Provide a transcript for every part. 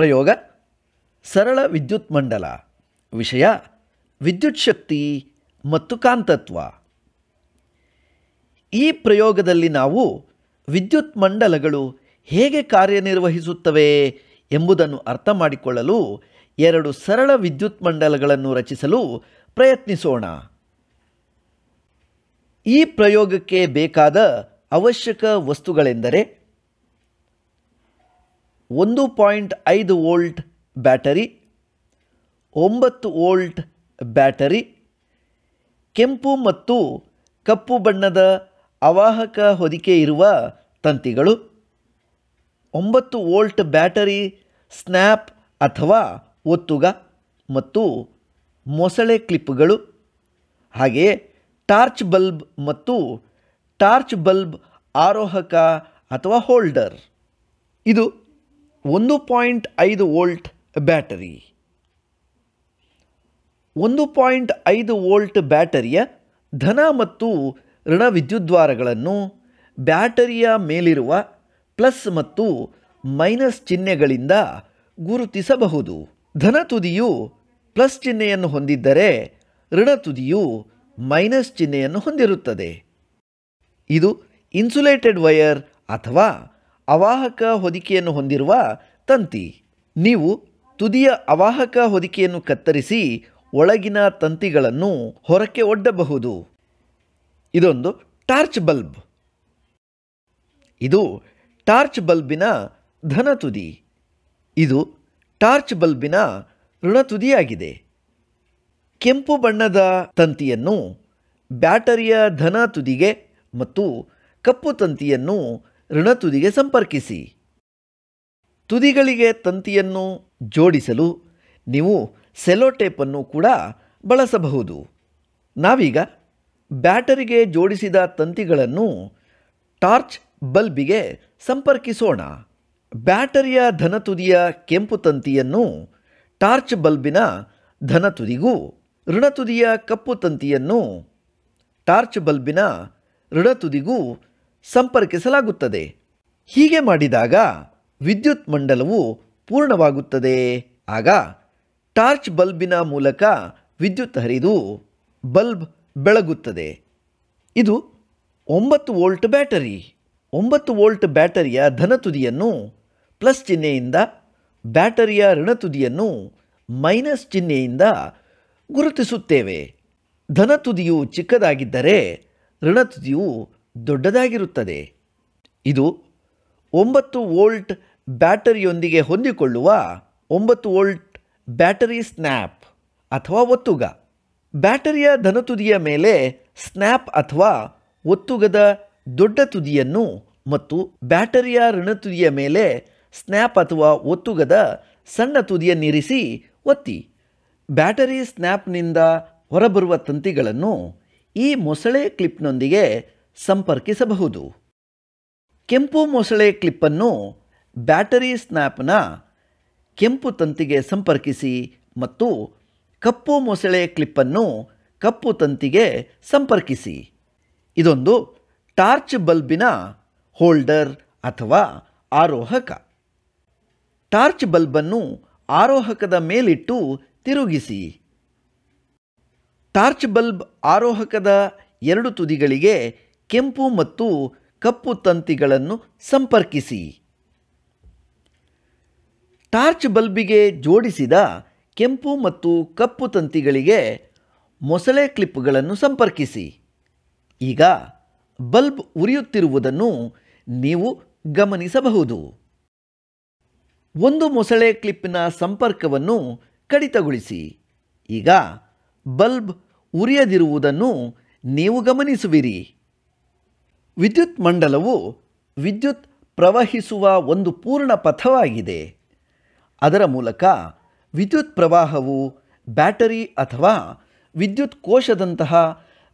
ಪ್ರಯೋಗ ಸರಳ ವಿದ್ಯುತ್ ಮಂಡಲ ವಿಷಯ ವಿದ್ಯುತ್ ಶಕ್ತಿ ಮತ್ತು ಕಾಂತತ್ವ ಈ ಪ್ರಯೋಗದಲ್ಲಿ ನಾವು ವಿದ್ಯುತ್ ಮಂಡಲಗಳು ಹೇಗೆ ಕಾರ್ಯನಿರ್ವಹಿಸುತ್ತವೆ ಎಂಬುದನ್ನು ಅರ್ಥ ಮಾಡಿಕೊಳ್ಳಲು ಎರಡು ಸರಳ ವಿದ್ಯುತ್ ಮಂಡಲಗಳನ್ನು ರಚಿಸಲು ಪ್ರಯತ್ನಿಸೋಣ ಈ ಪ್ರಯೋಗಕ್ಕೆ ಬೇಕಾದ ಅವಶ್ಯಕ ವಸ್ತುಗಳೆಂದರೆ ಒಂದು ಪಾಯಿಂಟ್ ಐದು ವೋಲ್ಟ್ ಬ್ಯಾಟರಿ ಒಂಬತ್ತು ವೋಲ್ಟ್ ಬ್ಯಾಟರಿ ಕೆಂಪು ಮತ್ತು ಕಪ್ಪು ಬಣ್ಣದ ಅವಾಹಕ ಹೊದಿಕೆ ಇರುವ ತಂತಿಗಳು ಒಂಬತ್ತು ವೋಲ್ಟ್ ಬ್ಯಾಟರಿ ಸ್ನ್ಯಾಪ್ ಅಥವಾ ಒತ್ತುಗ ಮತ್ತು ಮೊಸಳೆ ಕ್ಲಿಪ್ಗಳು ಹಾಗೆಯೇ ಟಾರ್ಚ್ ಬಲ್ಬ್ ಮತ್ತು ಟಾರ್ಚ್ ಬಲ್ಬ್ ಆರೋಹಕ ಅಥವಾ ಹೋಲ್ಡರ್ ಇದು ಒಂದು ಪಾಯಿಂಟ್ ಐದು ವೋಲ್ಟ್ ಬ್ಯಾಟರಿ ಒಂದು ಪಾಯಿಂಟ್ ಐದು ವೋಲ್ಟ್ ಬ್ಯಾಟರಿಯ ಧನ ಮತ್ತು ಋಣ ವಿದ್ಯುದ್ವಾರಗಳನ್ನು ಬ್ಯಾಟರಿಯ ಮೇಲಿರುವ ಪ್ಲಸ್ ಮತ್ತು ಮೈನಸ್ ಚಿಹ್ನೆಗಳಿಂದ ಗುರುತಿಸಬಹುದು ಧನ ತುದಿಯು ಪ್ಲಸ್ ಚಿಹ್ನೆಯನ್ನು ಹೊಂದಿದ್ದರೆ ಋಣ ತುದಿಯು ಮೈನಸ್ ಚಿಹ್ನೆಯನ್ನು ಹೊಂದಿರುತ್ತದೆ ಇದು ಇನ್ಸುಲೇಟೆಡ್ ವೈರ್ ಅಥವಾ ಅವಾಹಕ ಹೊದಿಕೆಯನ್ನು ಹೊಂದಿರುವ ತಂತಿ ನೀವು ತುದಿಯ ಅವಾಹಕ ಹೊದಿಕೆಯನ್ನು ಕತ್ತರಿಸಿ ಒಳಗಿನ ತಂತಿಗಳನ್ನು ಹೊರಕ್ಕೆ ಒಡ್ಡಬಹುದು ಇದೊಂದು ಟಾರ್ಚ್ ಬಲ್ಬ್ ಇದು ಟಾರ್ಚ್ ಬಲ್ಬಿನ ಧನ ತುದಿ ಇದು ಟಾರ್ಚ್ ಬಲ್ಬಿನ ಋಣತುದಿಯಾಗಿದೆ ಕೆಂಪು ಬಣ್ಣದ ತಂತಿಯನ್ನು ಬ್ಯಾಟರಿಯ ಧನ ತುದಿಗೆ ಮತ್ತು ಕಪ್ಪು ತಂತಿಯನ್ನು ಋಣತುದಿಗೆ ಸಂಪರ್ಕಿಸಿ ತುದಿಗಳಿಗೆ ತಂತಿಯನ್ನು ಜೋಡಿಸಲು ನೀವು ಸೆಲೋಟೇಪನ್ನು ಕೂಡ ಬಳಸಬಹುದು ನಾವೀಗ ಬ್ಯಾಟರಿಗೆ ಜೋಡಿಸಿದ ತಂತಿಗಳನ್ನು ಟಾರ್ಚ್ ಬಲ್ಬಿಗೆ ಸಂಪರ್ಕಿಸೋಣ ಬ್ಯಾಟರಿಯ ಧನತುದಿಯ ಕೆಂಪು ತಂತಿಯನ್ನು ಟಾರ್ಚ್ ಬಲ್ಬಿನ ಧನತುದಿಗೂ ಋಣತುದಿಯ ಕಪ್ಪು ತಂತಿಯನ್ನು ಟಾರ್ಚ್ ಬಲ್ಬಿನ ಋಣತುದಿಗೂ ಸಂಪರ್ಕಿಸಲಾಗುತ್ತದೆ ಹೀಗೆ ಮಾಡಿದಾಗ ವಿದ್ಯುತ್ ಮಂಡಲವು ಪೂರ್ಣವಾಗುತ್ತದೆ ಆಗ ಟಾರ್ಚ್ ಬಲ್ಬಿನ ಮೂಲಕ ವಿದ್ಯುತ್ ಹರಿದು ಬಲ್ಬ್ ಬೆಳಗುತ್ತದೆ ಇದು ಒಂಬತ್ತು ವೋಲ್ಟ್ ಬ್ಯಾಟರಿ ಒಂಬತ್ತು ವೋಲ್ಟ್ ಬ್ಯಾಟರಿಯ ಧನತುದಿಯನ್ನು ಪ್ಲಸ್ ಚಿಹ್ನೆಯಿಂದ ಬ್ಯಾಟರಿಯ ಋಣತುದಿಯನ್ನು ಮೈನಸ್ ಚಿಹ್ನೆಯಿಂದ ಗುರುತಿಸುತ್ತೇವೆ ಧನತುದಿಯು ಚಿಕ್ಕದಾಗಿದ್ದರೆ ಋಣತುದಿಯು ದೊಡ್ಡದಾಗಿರುತ್ತದೆ ಇದು ಒಂಬತ್ತು ವೋಲ್ಟ್ ಬ್ಯಾಟರಿಯೊಂದಿಗೆ ಹೊಂದಿಕೊಳ್ಳುವ ಒಂಬತ್ತು ವೋಲ್ಟ್ ಬ್ಯಾಟರಿ ಸ್ನ್ಯಾಪ್ ಅಥವಾ ಒತ್ತುಗ ಬ್ಯಾಟರಿಯ ಧನತುದಿಯ ಮೇಲೆ ಸ್ನ್ಯಾಪ್ ಅಥವಾ ಒತ್ತುಗದ ದೊಡ್ಡ ತುದಿಯನ್ನು ಮತ್ತು ಬ್ಯಾಟರಿಯ ಋಣತುದಿಯ ಮೇಲೆ ಸ್ನ್ಯಾಪ್ ಅಥವಾ ಒತ್ತುಗದ ಸಣ್ಣ ತುದಿಯನ್ನಿರಿಸಿ ಒತ್ತಿ ಬ್ಯಾಟರಿ ಸ್ನ್ಯಾಪ್ನಿಂದ ಹೊರಬರುವ ತಂತಿಗಳನ್ನು ಈ ಮೊಸಳೆ ಕ್ಲಿಪ್ನೊಂದಿಗೆ ಸಂಪರ್ಕಿಸಬಹುದು ಕೆಂಪು ಮೊಸಳೆ ಕ್ಲಿಪ್ಪನ್ನು ಬ್ಯಾಟರಿ ಸ್ನ್ಯಾಪ್ನ ಕೆಂಪು ತಂತಿಗೆ ಸಂಪರ್ಕಿಸಿ ಮತ್ತು ಕಪ್ಪು ಮೊಸಳೆ ಕ್ಲಿಪ್ಪನ್ನು ಕಪ್ಪು ತಂತಿಗೆ ಸಂಪರ್ಕಿಸಿ ಇದೊಂದು ಟಾರ್ಚ್ ಬಲ್ಬಿನ ಹೋಲ್ಡರ್ ಅಥವಾ ಆರೋಹಕ ಟಾರ್ಚ್ ಬಲ್ಬನ್ನು ಆರೋಹಕದ ಮೇಲಿಟ್ಟು ತಿರುಗಿಸಿ ಟಾರ್ಚ್ ಬಲ್ಬ್ ಆರೋಹಕದ ಎರಡು ತುದಿಗಳಿಗೆ ಕೆಂಪು ಮತ್ತು ಕಪ್ಪು ತಂತಿಗಳನ್ನು ಸಂಪರ್ಕಿಸಿ ಟಾರ್ಚ್ ಬಲ್ಬಿಗೆ ಜೋಡಿಸಿದ ಕೆಂಪು ಮತ್ತು ಕಪ್ಪು ತಂತಿಗಳಿಗೆ ಮೊಸಳೆ ಕ್ಲಿಪ್ಗಳನ್ನು ಸಂಪರ್ಕಿಸಿ ಈಗ ಬಲ್ಬ್ ಉರಿಯುತ್ತಿರುವುದನ್ನು ನೀವು ಗಮನಿಸಬಹುದು ಒಂದು ಮೊಸಳೆ ಕ್ಲಿಪ್ಪಿನ ಸಂಪರ್ಕವನ್ನು ಕಡಿತಗೊಳಿಸಿ ಈಗ ಬಲ್ಬ್ ಉರಿಯದಿರುವುದನ್ನು ನೀವು ಗಮನಿಸುವಿರಿ ವಿದ್ಯುತ್ ಮಂಡಲವು ವಿದ್ಯುತ್ ಪ್ರವಹಿಸುವ ಒಂದು ಪೂರ್ಣ ಪಥವಾಗಿದೆ ಅದರ ಮೂಲಕ ವಿದ್ಯುತ್ ಪ್ರವಾಹವು ಬ್ಯಾಟರಿ ಅಥವಾ ವಿದ್ಯುತ್ ಕೋಶದಂತಹ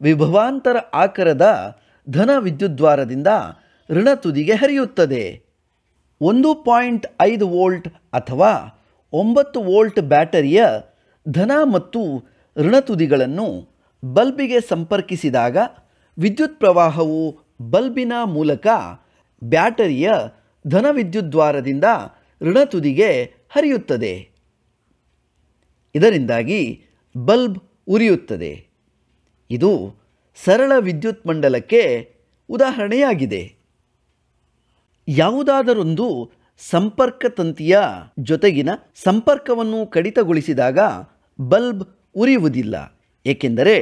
ವಿಭವಾಂತರ ಆಕಾರದ ಧನ ವಿದ್ಯುದ್ವಾರದಿಂದ ಋಣತುದಿಗೆ ಹರಿಯುತ್ತದೆ ಒಂದು ಪಾಯಿಂಟ್ ಐದು ವೋಲ್ಟ್ ಅಥವಾ ಒಂಬತ್ತು ವೋಲ್ಟ್ ಬ್ಯಾಟರಿಯ ಧನ ಮತ್ತು ಋಣತುದಿಗಳನ್ನು ಬಲ್ಬಿಗೆ ಸಂಪರ್ಕಿಸಿದಾಗ ವಿದ್ಯುತ್ ಪ್ರವಾಹವು ಬಲ್ಬಿನ ಮೂಲಕ ಬ್ಯಾಟರಿಯ ಧನವಿದ್ಯುದ್ವಾರದಿಂದ ಋಣತುದಿಗೆ ಹರಿಯುತ್ತದೆ ಇದರಿಂದಾಗಿ ಬಲ್ಬ್ ಉರಿಯುತ್ತದೆ ಇದು ಸರಳ ವಿದ್ಯುತ್ ಮಂಡಲಕ್ಕೆ ಉದಾಹರಣೆಯಾಗಿದೆ ಯಾವುದಾದರೊಂದು ಸಂಪರ್ಕ ತಂತಿಯ ಜೊತೆಗಿನ ಸಂಪರ್ಕವನ್ನು ಕಡಿತಗೊಳಿಸಿದಾಗ ಬಲ್ಬ್ ಉರಿಯುವುದಿಲ್ಲ ಏಕೆಂದರೆ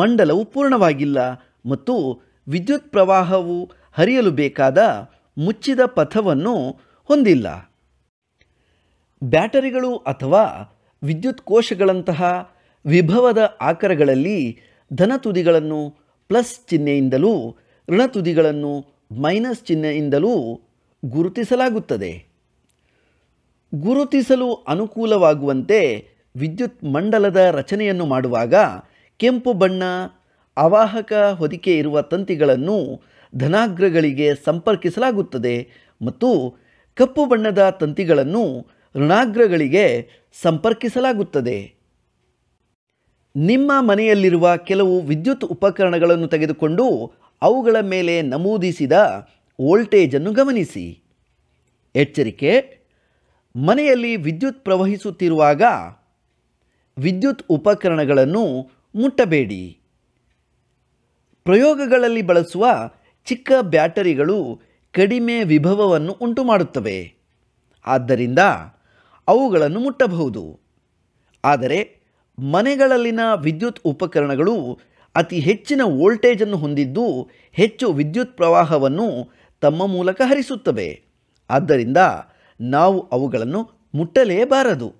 ಮಂಡಲವು ಪೂರ್ಣವಾಗಿಲ್ಲ ಮತ್ತು ವಿದ್ಯುತ್ ಪ್ರವಾಹವು ಹರಿಯಲು ಬೇಕಾದ ಮುಚ್ಚಿದ ಪಥವನ್ನು ಹೊಂದಿಲ್ಲ ಬ್ಯಾಟರಿಗಳು ಅಥವಾ ವಿದ್ಯುತ್ ಕೋಶಗಳಂತಹ ವಿಭವದ ಆಕಾರಗಳಲ್ಲಿ ಧನತುದಿಗಳನ್ನು ಪ್ಲಸ್ ಚಿಹ್ನೆಯಿಂದಲೂ ಋಣತುದಿಗಳನ್ನು ಮೈನಸ್ ಚಿಹ್ನೆಯಿಂದಲೂ ಗುರುತಿಸಲಾಗುತ್ತದೆ ಗುರುತಿಸಲು ಅನುಕೂಲವಾಗುವಂತೆ ವಿದ್ಯುತ್ ಮಂಡಲದ ರಚನೆಯನ್ನು ಮಾಡುವಾಗ ಕೆಂಪು ಬಣ್ಣ ಅವಾಹಕ ಹೊದಿಕೆ ಇರುವ ತಂತಿಗಳನ್ನು ಧನಾಗ್ರಗಳಿಗೆ ಸಂಪರ್ಕಿಸಲಾಗುತ್ತದೆ ಮತ್ತು ಕಪ್ಪು ಬಣ್ಣದ ತಂತಿಗಳನ್ನು ಋಣಾಗ್ರಗಳಿಗೆ ಸಂಪರ್ಕಿಸಲಾಗುತ್ತದೆ ನಿಮ್ಮ ಮನೆಯಲ್ಲಿರುವ ಕೆಲವು ವಿದ್ಯುತ್ ಉಪಕರಣಗಳನ್ನು ತೆಗೆದುಕೊಂಡು ಅವುಗಳ ಮೇಲೆ ನಮೂದಿಸಿದ ವೋಲ್ಟೇಜನ್ನು ಗಮನಿಸಿ ಎಚ್ಚರಿಕೆ ಮನೆಯಲ್ಲಿ ವಿದ್ಯುತ್ ಪ್ರವಹಿಸುತ್ತಿರುವಾಗ ವಿದ್ಯುತ್ ಉಪಕರಣಗಳನ್ನು ಮುಟ್ಟಬೇಡಿ ಪ್ರಯೋಗಗಳಲ್ಲಿ ಬಳಸುವ ಚಿಕ್ಕ ಬ್ಯಾಟರಿಗಳು ಕಡಿಮೆ ವಿಭವವನ್ನು ಉಂಟುಮಾಡುತ್ತವೆ ಆದ್ದರಿಂದ ಅವುಗಳನ್ನು ಮುಟ್ಟಬಹುದು ಆದರೆ ಮನೆಗಳಲ್ಲಿನ ವಿದ್ಯುತ್ ಉಪಕರಣಗಳು ಅತಿ ಹೆಚ್ಚಿನ ವೋಲ್ಟೇಜನ್ನು ಹೊಂದಿದ್ದು ಹೆಚ್ಚು ವಿದ್ಯುತ್ ಪ್ರವಾಹವನ್ನು ತಮ್ಮ ಮೂಲಕ ಹರಿಸುತ್ತವೆ ಆದ್ದರಿಂದ ನಾವು ಅವುಗಳನ್ನು ಮುಟ್ಟಲೇಬಾರದು